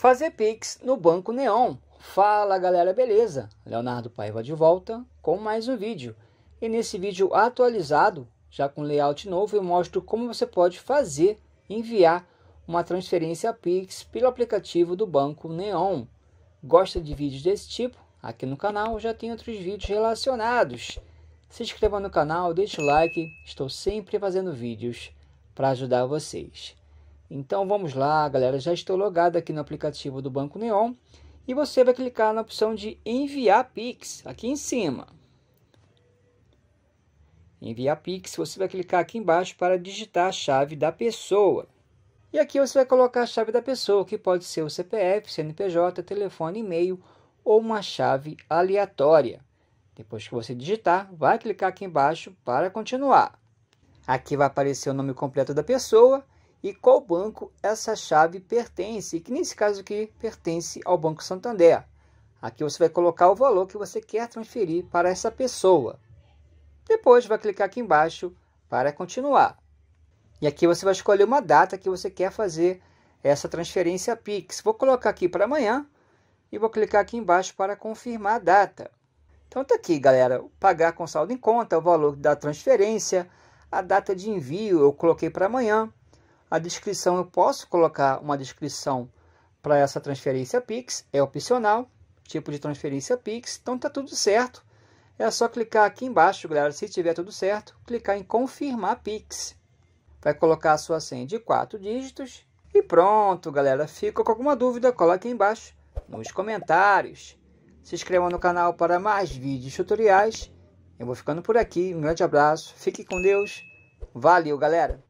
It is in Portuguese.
Fazer Pix no Banco Neon. Fala galera, beleza? Leonardo Paiva de volta com mais um vídeo. E nesse vídeo atualizado, já com layout novo, eu mostro como você pode fazer enviar uma transferência Pix pelo aplicativo do Banco Neon. Gosta de vídeos desse tipo? Aqui no canal já tem outros vídeos relacionados. Se inscreva no canal, deixe o like, estou sempre fazendo vídeos para ajudar vocês. Então vamos lá, galera. Já estou logado aqui no aplicativo do Banco Neon e você vai clicar na opção de enviar Pix aqui em cima. Enviar Pix, você vai clicar aqui embaixo para digitar a chave da pessoa. E aqui você vai colocar a chave da pessoa, que pode ser o CPF, CNPJ, telefone, e-mail ou uma chave aleatória. Depois que você digitar, vai clicar aqui embaixo para continuar. Aqui vai aparecer o nome completo da pessoa e qual banco essa chave pertence, que nesse caso aqui pertence ao Banco Santander. Aqui você vai colocar o valor que você quer transferir para essa pessoa. Depois vai clicar aqui embaixo para continuar. E aqui você vai escolher uma data que você quer fazer essa transferência Pix. Vou colocar aqui para amanhã e vou clicar aqui embaixo para confirmar a data. Então tá aqui, galera, pagar com saldo em conta, o valor da transferência, a data de envio eu coloquei para amanhã a descrição, eu posso colocar uma descrição para essa transferência Pix, é opcional, tipo de transferência Pix, então está tudo certo. É só clicar aqui embaixo, galera, se tiver tudo certo, clicar em confirmar Pix. Vai colocar a sua senha de quatro dígitos e pronto, galera. Fica com alguma dúvida, coloque aí embaixo nos comentários. Se inscreva no canal para mais vídeos tutoriais. Eu vou ficando por aqui. Um grande abraço. Fique com Deus. Valeu, galera.